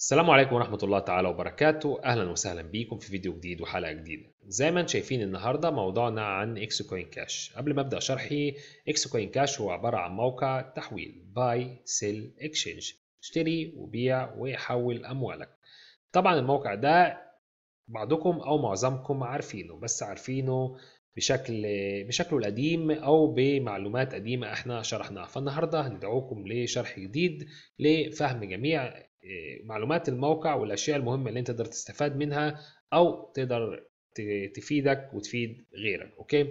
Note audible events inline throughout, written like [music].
السلام عليكم ورحمة الله تعالى وبركاته أهلا وسهلا بيكم في فيديو جديد وحلقة جديدة زي ما انتم شايفين النهاردة موضوعنا عن اكس كوين كاش قبل ما أبدأ شرحي اكس كوين كاش هو عبارة عن موقع تحويل باي سيل اكشنج اشتري وبيع وحول أموالك طبعا الموقع ده بعضكم أو معظمكم عارفينه بس عارفينه بشكل بشكله القديم او بمعلومات قديمه احنا شرحناها فالنهارده هندعوكم لشرح جديد لفهم جميع آه، معلومات الموقع والاشياء المهمه اللي انت تقدر تستفاد منها او تقدر تفيدك وتفيد غيرك اوكي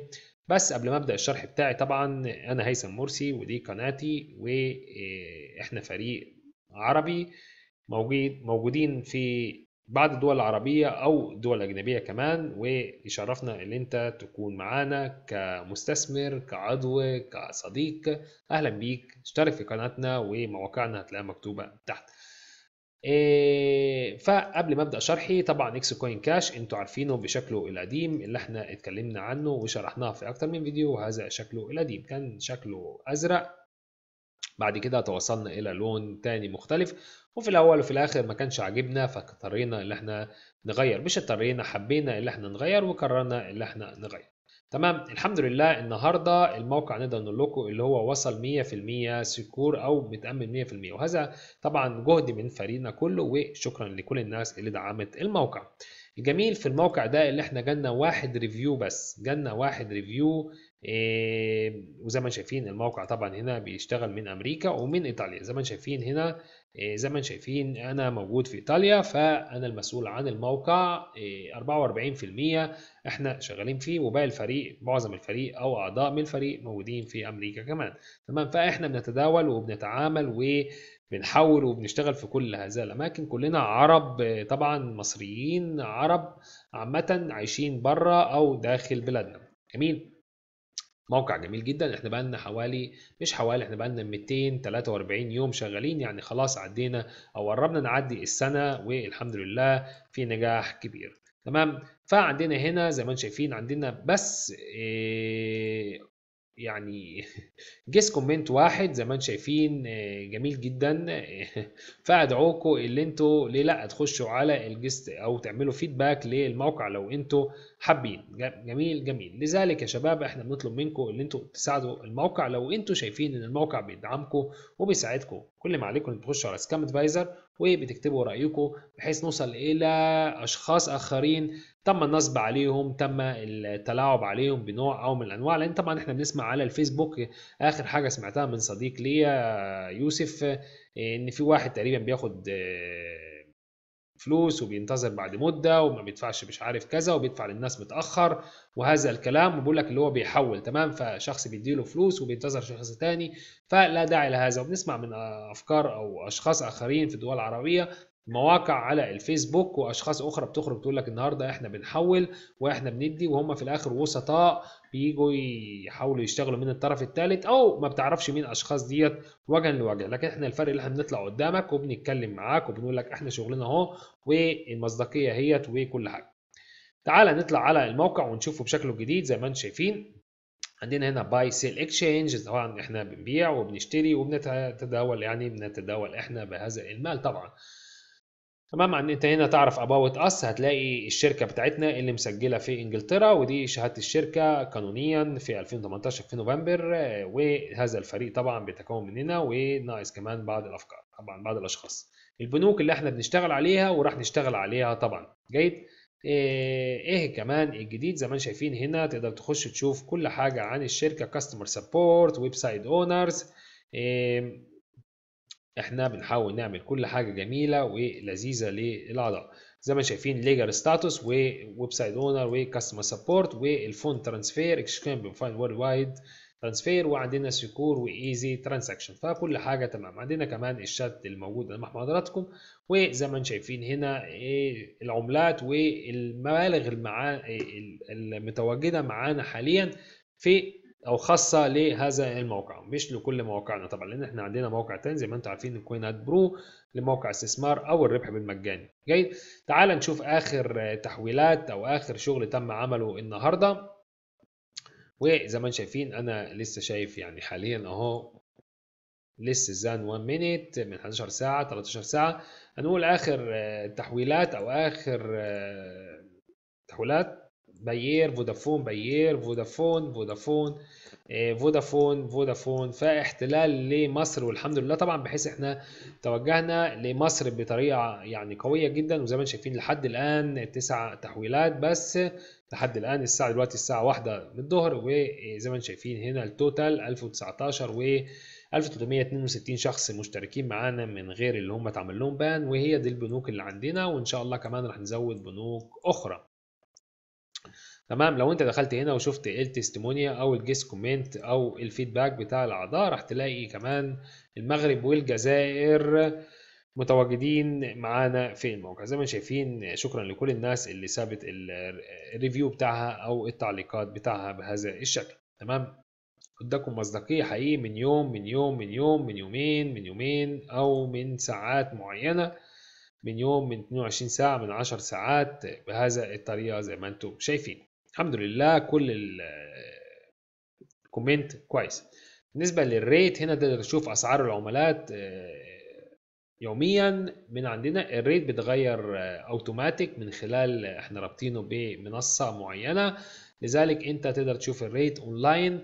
بس قبل ما ابدا الشرح بتاعي طبعا انا هيثم مرسي ودي قناتي واحنا آه، فريق عربي موجود موجودين في بعض الدول العربية أو دول أجنبية كمان ويشرفنا إن أنت تكون معانا كمستثمر كعضو كصديق أهلا بيك اشترك في قناتنا ومواقعنا هتلاقيها مكتوبة تحت إيه، فقبل ما ابدا شرحي طبعا اكس كوين كاش انتوا عارفينه بشكله القديم اللي احنا اتكلمنا عنه وشرحناه في اكتر من فيديو وهذا شكله القديم كان شكله ازرق بعد كده توصلنا الى لون تاني مختلف وفي الاول وفي الاخر ما كانش عاجبنا فاضطرينا ان احنا نغير مش اضطرينا حبينا ان احنا نغير وقررنا ان احنا نغير تمام الحمد لله النهارده الموقع نقدر نقول لكم اللي هو وصل 100% سكور او متامن 100% وهذا طبعا جهد من فريقنا كله وشكرا لكل الناس اللي دعمت الموقع الجميل في الموقع ده اللي احنا جالنا واحد ريفيو بس جالنا واحد ريفيو إيه وزي ما شايفين الموقع طبعا هنا بيشتغل من امريكا ومن ايطاليا زي ما شايفين هنا آه، زي ما شايفين انا موجود في ايطاليا فانا المسؤول عن الموقع 44% آه، احنا شغالين فيه وباقي الفريق معظم الفريق او اعضاء من الفريق موجودين في امريكا كمان تمام فاحنا بنتداول وبنتعامل وبنحول وبنشتغل في كل هذه الاماكن كلنا عرب آه، طبعا مصريين عرب عامه عايشين بره او داخل بلادنا جميل موقع جميل جدا احنا بقالنا حوالي مش حوالي احنا لنا 243 يوم شغالين يعني خلاص عدينا او قربنا نعدي السنه والحمد لله في نجاح كبير تمام فعندنا هنا زي ما انتم شايفين عندنا بس إيه، يعني جيس كومنت واحد زي ما انتم شايفين آه، جميل جدا آه، فادعوكم اللي انتوا ليه لا تخشوا على الجست او تعملوا فيدباك للموقع لو انتوا حابين جميل جميل لذلك يا شباب احنا بنطلب منكم اللي انتوا تساعدوا الموقع لو انتوا شايفين ان الموقع بيدعمكم وبيساعدكم كل ما عليكم تخشوا على سكام ادفايزر وبتكتبوا رايكم بحيث نوصل الى اشخاص اخرين تم النصب عليهم تم التلاعب عليهم بنوع او من الانواع لان طبعا احنا بنسمع على الفيسبوك اخر حاجه سمعتها من صديق ليا يوسف ان في واحد تقريبا بياخد فلوس وبينتظر بعد مده وما بيدفعش مش عارف كذا وبيدفع للناس متاخر وهذا الكلام وبقول لك اللي هو بيحول تمام فشخص بيديله فلوس وبينتظر شخص تاني فلا داعي لهذا وبنسمع من افكار او اشخاص اخرين في الدول العربيه مواقع على الفيسبوك واشخاص اخرى بتخرج تقول لك النهارده احنا بنحول واحنا بندي وهم في الاخر وسطاء بيجوا يحاولوا يشتغلوا من الطرف الثالث او ما بتعرفش مين الاشخاص ديت وجها لوجه لكن احنا الفرق اللي احنا بنطلع قدامك وبنتكلم معاك وبنقول لك احنا شغلنا اهو والمصداقيه اهيت وكل حاجه تعالى نطلع على الموقع ونشوفه بشكله الجديد زي ما انتم شايفين عندنا هنا باي سيل اكسشينج طبعا احنا بنبيع وبنشتري وبنتداول يعني بنتداول احنا بهذا المال طبعا تمام عن انت هنا تعرف اباوت اس هتلاقي الشركه بتاعتنا اللي مسجله في انجلترا ودي شهاده الشركه قانونيا في 2018 في نوفمبر وهذا الفريق طبعا بيتكون مننا وناقص كمان بعض الافكار طبعا بعض الاشخاص البنوك اللي احنا بنشتغل عليها وراح نشتغل عليها طبعا جيد ايه, إيه كمان الجديد زي ما شايفين هنا تقدر تخش تشوف كل حاجه عن الشركه كاستمر سبورت ويب سايت اونرز احنا بنحاول نعمل كل حاجه جميله ولذيذه للاعضاء زي ما شايفين ليجر ستاتوس وويب سايت اونر وكاستمر سبورت والفون ترانسفير اكسشينج بنفايند وورد وايد ترانسفير وعندنا سكور وايزي ترانزاكشن فكل حاجه تمام عندنا كمان الشات الموجود امام حضراتكم وزي ما انتم شايفين هنا إيه، العملات والمبالغ المتواجده معانا حاليا في او خاصه لهذا الموقع مش لكل موقعنا طبعا لان احنا عندنا موقع تاني زي ما انتم عارفين اد برو لموقع استثمار او الربح بالمجاني جيد تعال نشوف اخر تحويلات او اخر شغل تم عمله النهارده وزي ما انتم شايفين انا لسه شايف يعني حاليا اهو لسه زان 1 مينيت من 11 ساعه 13 ساعه هنقول اخر تحويلات او اخر تحويلات بيير فودافون بيير فودافون فودافون فودافون فودافون فاحتلال لمصر والحمد لله طبعا بحيث احنا توجهنا لمصر بطريقه يعني قويه جدا وزي ما انتم شايفين لحد الان تسع تحويلات بس لحد الان الساعه دلوقتي الساعه واحدة بالظهر وزي ما انتم شايفين هنا التوتال 1019 و 1362 شخص مشتركين معانا من غير اللي هم اتعمل لهم بان وهي دي البنوك اللي عندنا وان شاء الله كمان راح نزود بنوك اخرى تمام لو انت دخلت هنا وشفت ايه التستيمونيا او الجيس كومنت او الفيدباك بتاع الاعضاء راح تلاقي كمان المغرب والجزائر متواجدين معانا في الموقع زي ما شايفين شكرا لكل الناس اللي سابت الريفيو بتاعها او التعليقات بتاعها بهذا الشكل تمام اداكم مصداقيه حقيقي من يوم من يوم من يوم من يومين من يومين او من ساعات معينه من يوم من 22 ساعه من 10 ساعات بهذا الطريقه زي ما انتم شايفين الحمد لله كل الكومنت كويس بالنسبه للريت هنا تقدر تشوف اسعار العملات آه، يوميا من عندنا الريت بيتغير اوتوماتيك من خلال احنا رابطينه بمنصه معينه لذلك انت تقدر تشوف الريت اونلاين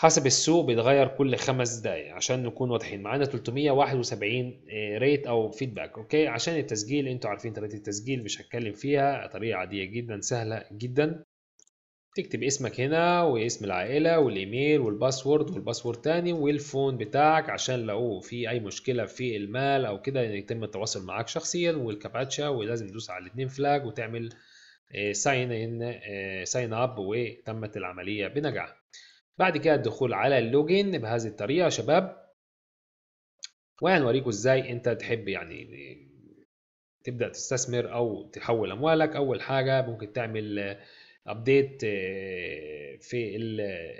حسب السوق بيتغير كل خمس دقايق عشان نكون واضحين معانا 371 ريت آه، او فيدباك اوكي عشان التسجيل انتوا عارفين طريقه التسجيل مش هتكلم فيها طريقه عاديه جدا سهله جدا تكتب اسمك هنا واسم العائله والايميل والباسورد والباسورد تاني والفون بتاعك عشان لو في اي مشكله في المال او كده يتم التواصل معاك شخصيا والكاباتشا ولازم تدوس على الاثنين فلاج وتعمل ساين ان ساين اب وتمت العمليه بنجاح بعد كده الدخول على اللوجن بهذه الطريقه يا شباب وهنوريكم ازاي انت تحب يعني تبدا تستثمر او تحول اموالك اول حاجه ممكن تعمل ابديت آه، في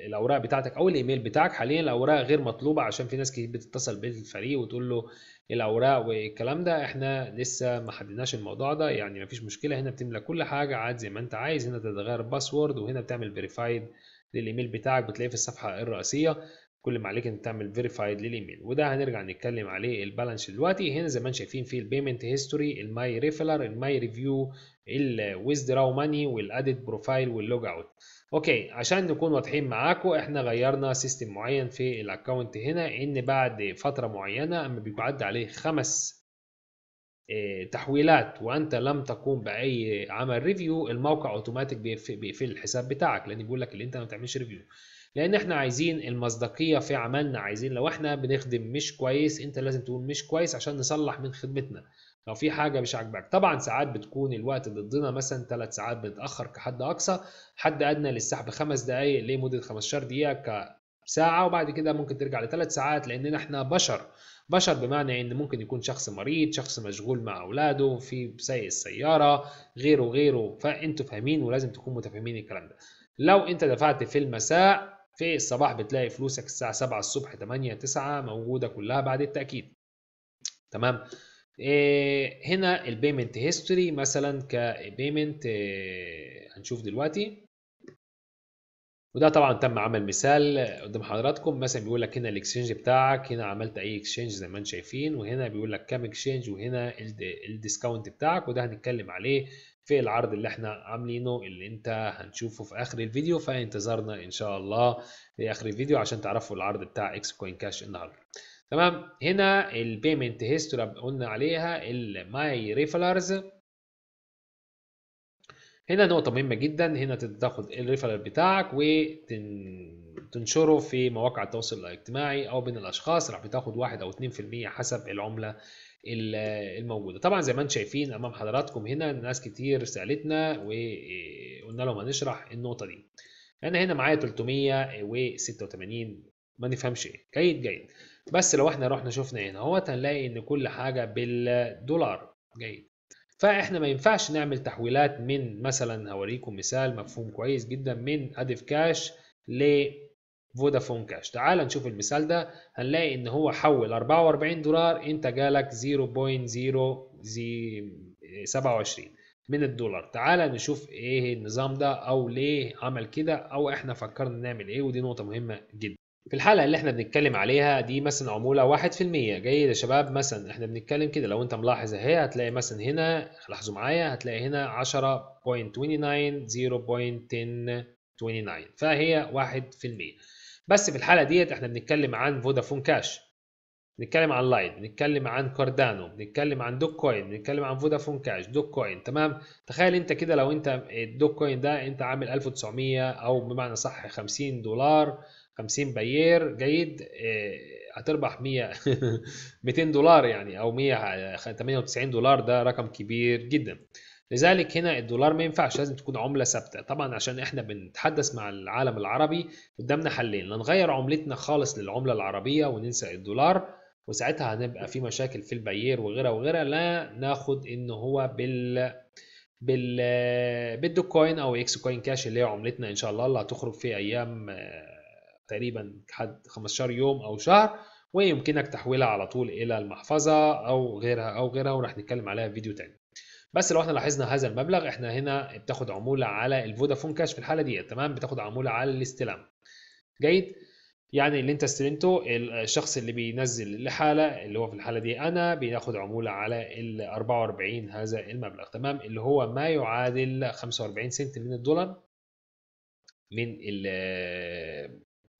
الاوراق بتاعتك او الايميل بتاعك حاليا الاوراق غير مطلوبه عشان في ناس كتير بتتصل بالفريق وتقول له الاوراق والكلام ده احنا لسه ما حددناش الموضوع ده يعني مفيش مشكله هنا بتملى كل حاجه عاد زي ما انت عايز هنا تتغير باسورد وهنا بتعمل فيريفايد للايميل بتاعك بتلاقيه في الصفحه الرئيسيه كل ما عليك انك تعمل فيريفايد للايميل وده هنرجع نتكلم عليه البالانس دلوقتي هنا زي ما انتم شايفين في البيمنت هيستوري الماي ريفيلر الماي ريفيو الويزدراو ماني والاديت بروفايل واللوج اوت اوكي عشان نكون واضحين معاكم احنا غيرنا سيستم معين في الاكونت هنا ان بعد فتره معينه اما عدى عليه خمس آه، تحويلات وانت لم تقوم باي عمل ريفيو الموقع اوتوماتيك بيقفل الحساب بتاعك لان بيقول لك اللي انت ما بتعملش ريفيو لان احنا عايزين المصداقيه في عملنا عايزين لو احنا بنخدم مش كويس انت لازم تقول مش كويس عشان نصلح من خدمتنا لو في حاجه مش عاجباك طبعا ساعات بتكون الوقت ضدنا مثلا ثلاث ساعات بنتاخر كحد اقصى حد ادنى للسحب خمس دقائق لمده 15 دقيقه كساعه وبعد كده ممكن ترجع لثلاث ساعات لاننا احنا بشر بشر بمعنى ان ممكن يكون شخص مريض شخص مشغول مع اولاده في سايق السياره غيره غيره فانتوا فاهمين ولازم تكونوا متفاهمين الكلام ده لو انت دفعت في المساء في الصباح بتلاقي فلوسك الساعة 7 الصبح 8 9 موجودة كلها بعد التأكيد تمام إيه هنا البيمنت هيستوري مثلا كبيمنت إيه هنشوف دلوقتي وده طبعا تم عمل مثال قدام حضراتكم مثلا بيقول لك هنا الاكسشينج بتاعك هنا عملت اي اكسشينج زي ما انتم شايفين وهنا بيقول لك كام اكسشينج وهنا الديسكاونت بتاعك وده هنتكلم عليه في العرض اللي احنا عاملينه اللي انت هنشوفه في اخر الفيديو فانتظرنا ان شاء الله لاخر الفيديو عشان تعرفوا العرض بتاع اكس كوين كاش النهارده تمام هنا البيمنت هيستوري قلنا عليها الماي ريفلرز هنا نقطة مهمة جدا هنا تاخد الريفلر بتاعك وتنشره في مواقع التواصل الاجتماعي او بين الاشخاص راح بتاخد واحد او اتنين في المية حسب العملة الموجوده طبعا زي ما انتم شايفين امام حضراتكم هنا ناس كتير سالتنا وقلنا لهم هنشرح النقطه دي انا هنا معايا 386 ما نفهمش ايه جيد جيد بس لو احنا رحنا شفنا هنا اهوت هنلاقي ان كل حاجه بالدولار جيد فاحنا ما ينفعش نعمل تحويلات من مثلا هوريكم مثال مفهوم كويس جدا من ادف كاش ل فودافون كاش تعال نشوف المثال ده هنلاقي ان هو حول 44 دولار انت جالك 0.027 من الدولار تعال نشوف ايه النظام ده او ليه عمل كده او احنا فكرنا نعمل ايه ودي نقطه مهمه جدا في الحلقه اللي احنا بنتكلم عليها دي مثلا عموله 1% جيد يا شباب مثلا احنا بنتكلم كده لو انت ملاحظ اهي هتلاقي مثلا هنا لاحظوا معايا هتلاقي هنا 10.29 0.1029 فهي 1% بس في الحاله ديت احنا بنتكلم عن فودافون كاش بنتكلم عن لايت بنتكلم عن كاردانو بنتكلم عن دوك كوين بنتكلم عن فودافون كاش دوك كوين تمام تخيل انت كده لو انت الدوك كوين ده انت عامل 1900 او بمعنى صح 50 دولار 50 باير جيد آه، هتربح 100 200 [laughs] دولار يعني او 198 آه، دولار ده رقم كبير جدا لذلك هنا الدولار ما ينفعش لازم تكون عمله ثابته طبعا عشان احنا بنتحدث مع العالم العربي قدامنا حلين لا نغير عملتنا خالص للعمله العربيه وننسى الدولار وساعتها هنبقى في مشاكل في البيير وغيرها وغيرها لا ناخد ان هو بال بال بالدوكوين او اكس كوين كاش اللي هي عملتنا ان شاء الله اللي هتخرج في ايام آه، تقريبا حد 15 يوم او شهر ويمكنك تحويلها على طول الى المحفظه او غيرها او غيرها وراح نتكلم عليها في فيديو تاني بس لو احنا لاحظنا هذا المبلغ احنا هنا بتاخد عموله على الفودافون كاش في الحاله دي تمام بتاخد عموله على الاستلام جيد يعني اللي انت استلمته الشخص اللي بينزل الحاله اللي هو في الحاله دي انا بياخد عموله على ال 44 هذا المبلغ تمام اللي هو ما يعادل 45 سنت من الدولار من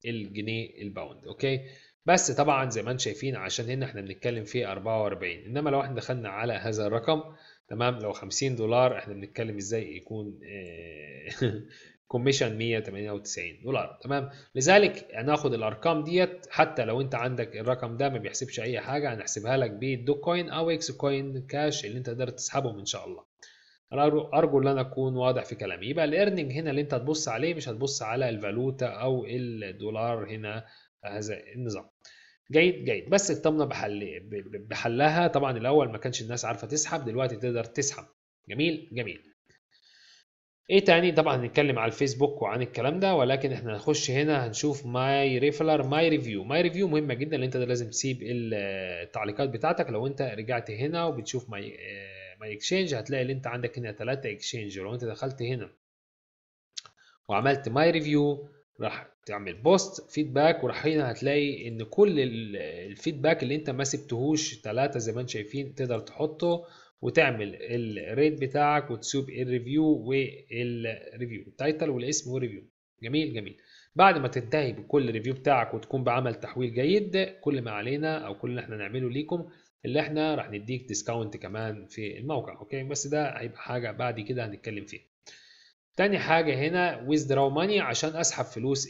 الجنيه الباوند اوكي بس طبعا زي ما انتم شايفين عشان هنا احنا بنتكلم في 44 انما لو احنا دخلنا على هذا الرقم تمام لو 50 دولار احنا بنتكلم ازاي يكون كوميشن آه، [laughs] 198 دولار تمام لذلك هناخد الارقام ديت حتى لو انت عندك الرقم ده ما بيحسبش اي حاجه هنحسبها لك بالدوكوين او اكس كوين كاش اللي انت تقدر تسحبهم ان شاء الله ارجو ان انا اكون واضح في كلامي يبقى الايرنينج هنا اللي انت هتبص عليه مش هتبص على الفالوتا او الدولار هنا هذا النظام جيد جيد بس الطمنه بحل بحلها طبعا الاول ما كانش الناس عارفه تسحب دلوقتي تقدر تسحب جميل جميل ايه تاني طبعا هنتكلم على الفيسبوك وعن الكلام ده ولكن احنا هنخش هنا هنشوف ماي ريفلر ماي ريفيو ماي ريفيو مهمه جدا اللي انت ده لازم تسيب التعليقات بتاعتك لو انت رجعت هنا وبتشوف ماي ماي اكشينج هتلاقي اللي انت عندك هنا 3 اكشينج لو انت دخلت هنا وعملت ماي ريفيو راح تعمل بوست فيدباك وراح هنا هتلاقي ان كل الفيدباك اللي انت ما سبتهوش ثلاثة زي ما انت شايفين تقدر تحطه وتعمل الريت بتاعك وتسيب الريفيو والريفيو التايتل والاسم والريفيو جميل جميل بعد ما تنتهي بكل ريفيو بتاعك وتكون بعمل تحويل جيد كل ما علينا او كل اللي احنا نعمله ليكم اللي احنا راح نديك ديسكاونت كمان في الموقع اوكي بس ده هيبقى حاجه بعد كده هنتكلم فيها تاني حاجة هنا withdraw money عشان اسحب فلوس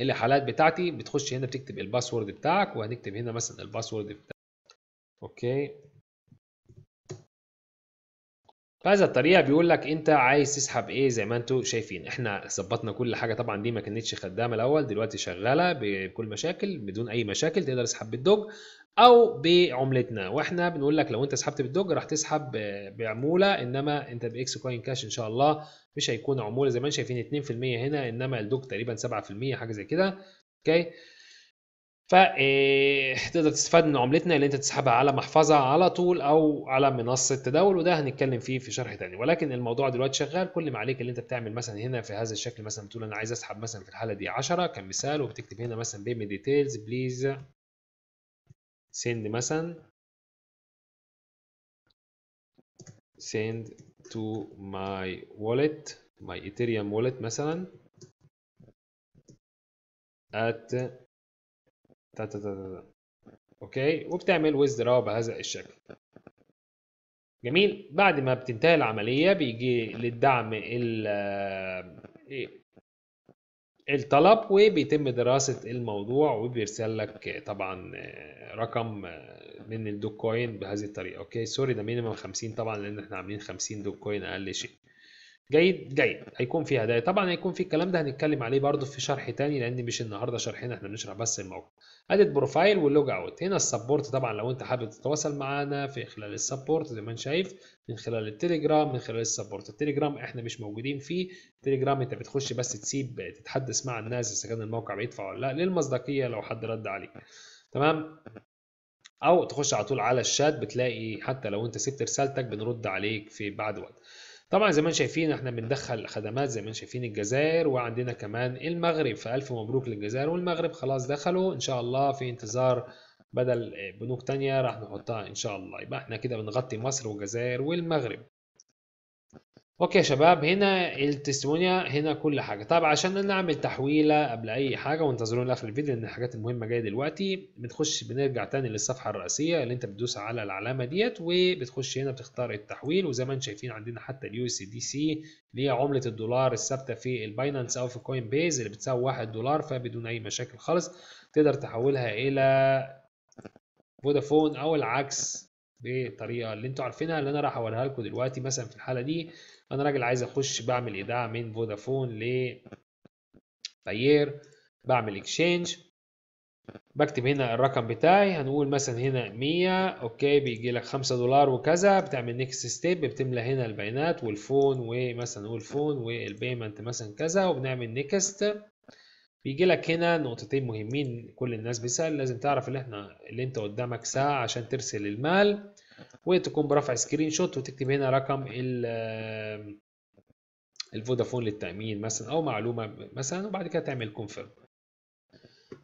الحالات بتاعتي بتخش هنا بتكتب الباسورد بتاعك وهنكتب هنا مثلا الباسورد بتاعك اوكي فهذا الطريقه بيقول لك انت عايز تسحب ايه زي ما انتم شايفين احنا ظبطنا كل حاجه طبعا دي ما كانتش خدامه الاول دلوقتي شغاله بكل مشاكل بدون اي مشاكل تقدر تسحب بالدوج او بعملتنا واحنا بنقول لك لو انت سحبت بالدوج راح تسحب بعموله انما انت باكس كوين كاش ان شاء الله مش هيكون عموله زي ما انتم شايفين 2% هنا انما الدوج تقريبا 7% حاجه زي كده اوكي آه، تقدر تستفاد من عملتنا اللي انت تسحبها على محفظه على طول او على منصه تداول وده هنتكلم فيه في شرح ثاني ولكن الموضوع دلوقتي شغال كل ما عليك اللي انت بتعمل مثلا هنا في هذا الشكل مثلا بتقول انا عايز اسحب مثلا في الحاله دي 10 كمثال وبتكتب هنا مثلا بيم ديتيلز بليز send مثلا send to my wallet my ethereum wallet مثلا at تا تا تا تا. اوكي وبتعمل withdraw بهذا الشكل جميل بعد ما بتنتهي العمليه بيجي للدعم ال الطلب وبيتم دراسة الموضوع وبيرسل لك طبعا آه، رقم آه، من الدوك كوين بهذه الطريقة اوكي سوري ده مينيمم 50 طبعا لان احنا عاملين 50 دوك كوين اقل شيء جيد جيد هيكون في هدايا طبعا هيكون في الكلام ده هنتكلم عليه برده في شرح تاني لان مش النهارده شرحنا احنا بنشرح بس الموقع اديت بروفايل واللوج اوت هنا السبورت طبعا لو انت حابب تتواصل معانا في خلال السبورت زي ما انت شايف من خلال التليجرام من خلال السبورت التليجرام احنا مش موجودين فيه التليجرام انت بتخش بس تسيب تتحدث مع الناس اذا كان الموقع بيدفع ولا لا للمصداقيه لو حد رد عليك تمام او تخش على طول على الشات بتلاقي حتى لو انت سبت رسالتك بنرد عليك في بعد وقت طبعا زي ما شايفين احنا بندخل خدمات زي ما شايفين الجزائر وعندنا كمان المغرب فالف مبروك للجزائر والمغرب خلاص دخلوا ان شاء الله في انتظار بدل بنوك تانية راح نحطها ان شاء الله يبقى احنا كده بنغطي مصر والجزائر والمغرب اوكي يا شباب هنا التستمونيا هنا كل حاجه طب عشان نعمل تحويله قبل اي حاجه وانتظرونا لاخر الفيديو لان الحاجات المهمه جايه دلوقتي بنخش بنرجع تاني للصفحه الرئيسيه اللي انت بتدوس على العلامه ديت وبتخش هنا بتختار التحويل وزي ما انتم شايفين عندنا حتى اليو اس دي سي اللي هي عمله الدولار الثابته في الباينانس او في كوين بيز اللي بتساوي 1 دولار فبدون اي مشاكل خالص تقدر تحولها الى فودافون او العكس دي الطريقه اللي انتوا عارفينها اللي انا راح اوريها لكم دلوقتي مثلا في الحاله دي انا راجل عايز اخش بعمل ايداع من فودافون ل بعمل اكشينج بكتب هنا الرقم بتاعي هنقول مثلا هنا 100 اوكي بيجي لك 5 دولار وكذا بتعمل نيكست ستيب بتملى هنا البيانات والفون ومثلا نقول فون والبيمنت مثلا كذا وبنعمل نيكست بيجي لك هنا نقطتين مهمين كل الناس بيسأل لازم تعرف اللي احنا اللي انت قدامك ساعة عشان ترسل المال وتكون برفع سكرين شوت وتكتب هنا رقم الفودافون للتأمين مثلا أو معلومة مثلا وبعد كده تعمل كونفيرم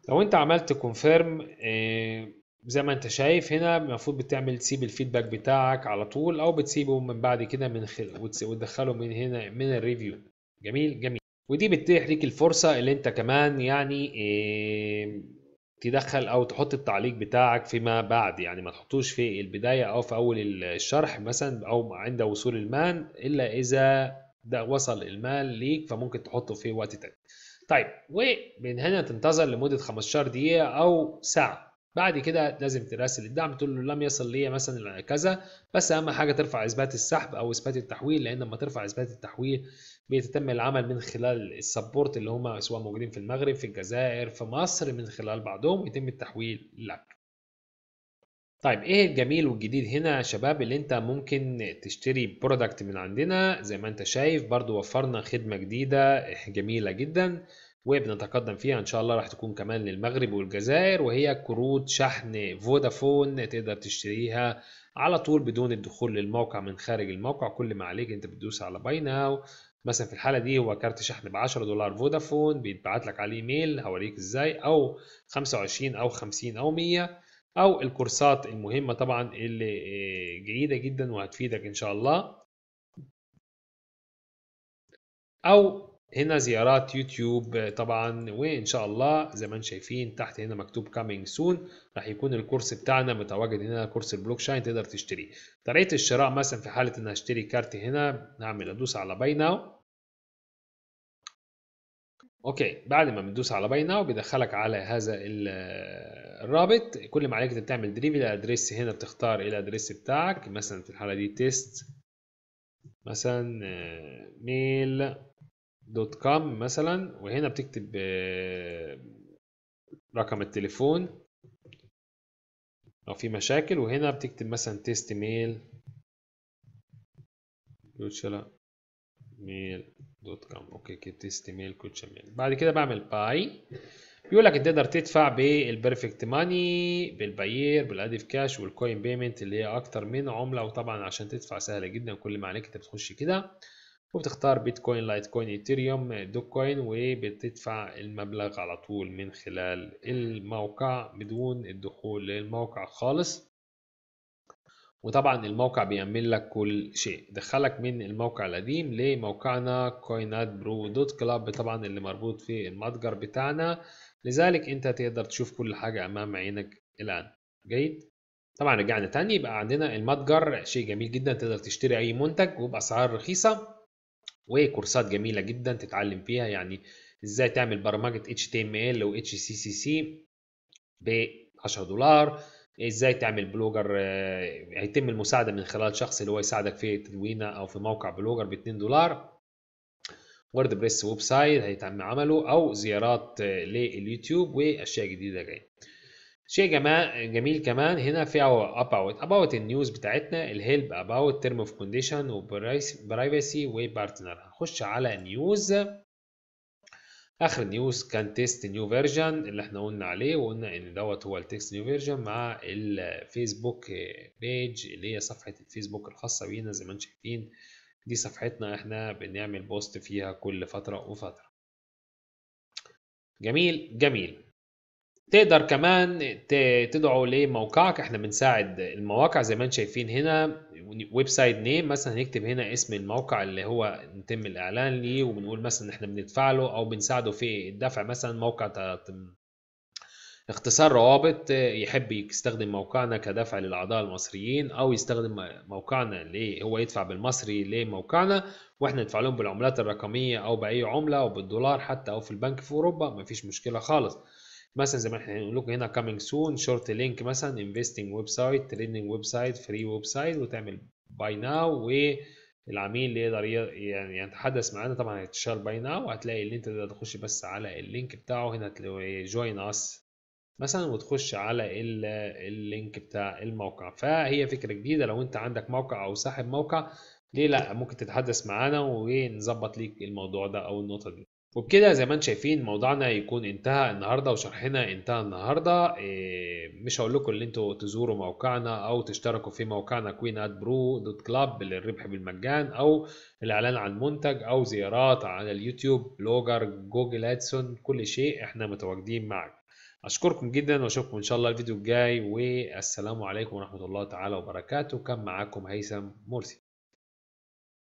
لو انت عملت كونفيرم زي ما انت شايف هنا المفروض بتعمل تسيب الفيدباك بتاعك على طول او بتسيبه من بعد كده من خل... وتدخله من هنا من الريفيو جميل جميل ودي بتتيح ليك الفرصه اللي انت كمان يعني آه، تدخل او تحط التعليق بتاعك فيما بعد يعني ما تحطوش في البدايه او في اول الشرح مثلا او عند وصول المال الا اذا ده وصل المال ليك فممكن تحطه في وقت تاني طيب ومن هنا تنتظر لمده 15 دقيقه او ساعه بعد كده لازم تراسل الدعم تقول له لم يصل لي مثلا كذا بس اهم حاجه ترفع اثبات السحب او اثبات التحويل لان لما ترفع اثبات التحويل بيتم العمل من خلال السبورت اللي هم سواء موجودين في المغرب في الجزائر في مصر من خلال بعضهم يتم التحويل لك طيب ايه الجميل والجديد هنا يا شباب اللي انت ممكن تشتري برودكت من عندنا زي ما انت شايف برضو وفرنا خدمة جديدة جميلة جدا وبنتقدم فيها ان شاء الله راح تكون كمان للمغرب والجزائر وهي كروت شحن فودافون تقدر تشتريها على طول بدون الدخول للموقع من خارج الموقع كل ما عليك انت بتدوس على باي ناو مثلا في الحاله دي هو كارت شحن ب 10 دولار فودافون بيتبعت لك عليه ايميل هوريك ازاي او 25 او 50 او 100 او الكورسات المهمه طبعا اللي آه، جيده جدا وهتفيدك ان شاء الله او هنا زيارات يوتيوب طبعا وان شاء الله زي ما انتم شايفين تحت هنا مكتوب كامينج سون راح يكون الكورس بتاعنا متواجد هنا كورس البلوك شاين تقدر تشتريه طريقه الشراء مثلا في حاله ان هشتري كارت هنا نعمل ادوس على باي ناو اوكي بعد ما بتدوس على باي ناو بيدخلك على هذا الرابط كل ما عليك تعمل دريب ادريس هنا بتختار الادريس بتاعك مثلا في الحاله دي تيست مثلا ميل آه، دوت كوم مثلا وهنا بتكتب آه، رقم التليفون لو في مشاكل وهنا بتكتب مثلا تيست ميل كوتشلا ميل دوت كوم اوكي كده تيست ميل كوتشلا ميل بعد كده بعمل باي بيقول لك تقدر تدفع بالبرفكت ماني بالباير بالادف كاش والكوين بيمنت اللي هي اكتر من عمله وطبعا عشان تدفع سهله جدا كل ما عليك انت بتخش كده وبتختار بيتكوين لايتكوين ايثيريوم دوكوين وبتدفع المبلغ على طول من خلال الموقع بدون الدخول للموقع خالص وطبعا الموقع بيعمل لك كل شيء دخلك من الموقع القديم لموقعنا كوينات برو دوت كلاب طبعا اللي مربوط في المتجر بتاعنا لذلك انت تقدر تشوف كل حاجة امام عينك الان جيد طبعا رجعنا تاني يبقى عندنا المتجر شيء جميل جدا تقدر تشتري اي منتج وباسعار رخيصه وكورسات جميله جدا تتعلم فيها يعني ازاي تعمل برمجه HTML و HCCC ب 10 دولار ازاي تعمل بلوجر آه، هيتم المساعده من خلال شخص اللي هو يساعدك في تدوينه او في موقع بلوجر ب 2 دولار وورد بريس ويب سايت هيتم عمله او زيارات آه، لليوتيوب واشياء جديده جايه شيء جميل كمان هنا في our about about النيوز بتاعتنا الهيلب about term of condition وبرايفسي وبارتنر هنخش على نيوز اخر نيوز كان تيست نيو فيرجن اللي احنا قلنا عليه وقلنا ان دوت هو التكست نيو فيرجن مع الفيسبوك بيج اللي هي صفحه الفيسبوك الخاصه بينا زي ما انتم شايفين دي صفحتنا احنا بنعمل بوست فيها كل فتره وفتره جميل جميل تقدر كمان تدعو لموقعك احنا بنساعد المواقع زي ما انتم شايفين هنا ويب سايت نيم مثلا هنكتب هنا اسم الموقع اللي هو يتم الاعلان ليه وبنقول مثلا احنا بندفع له او بنساعده في الدفع مثلا موقع اختصار روابط يحب يستخدم موقعنا كدفع للاعضاء المصريين او يستخدم موقعنا اللي هو يدفع بالمصري لموقعنا واحنا ندفع لهم بالعملات الرقميه او باي عمله او بالدولار حتى او في البنك في اوروبا مفيش مشكله خالص مثلا زي ما احنا هنقول لكم هنا coming soon شورت لينك مثلا انفستنج ويب سايت website ويب سايت فري ويب سايت وتعمل باي ناو والعميل يقدر يعني يتحدث معانا طبعا هيتشال باي ناو هتلاقي اللي انت تقدر تخش بس على اللينك بتاعه هنا تلاقي جوين اس مثلا وتخش على اللينك بتاع الموقع فهي فكره جديده لو انت عندك موقع او صاحب موقع ليه لا ممكن تتحدث معانا ونظبط ليك الموضوع ده او النقطه دي وبكده زي ما انتم شايفين موضوعنا يكون انتهى النهارده وشرحنا انتهى النهارده إيه مش هقول لكم ان انتم تزوروا موقعنا او تشتركوا في موقعنا queenadbro.club للربح بالمجان او الاعلان عن منتج او زيارات على اليوتيوب بلوجر جوجل ادسون كل شيء احنا متواجدين معك اشكركم جدا واشوفكم ان شاء الله الفيديو الجاي والسلام عليكم ورحمه الله تعالى وبركاته كان معاكم هيثم مرسي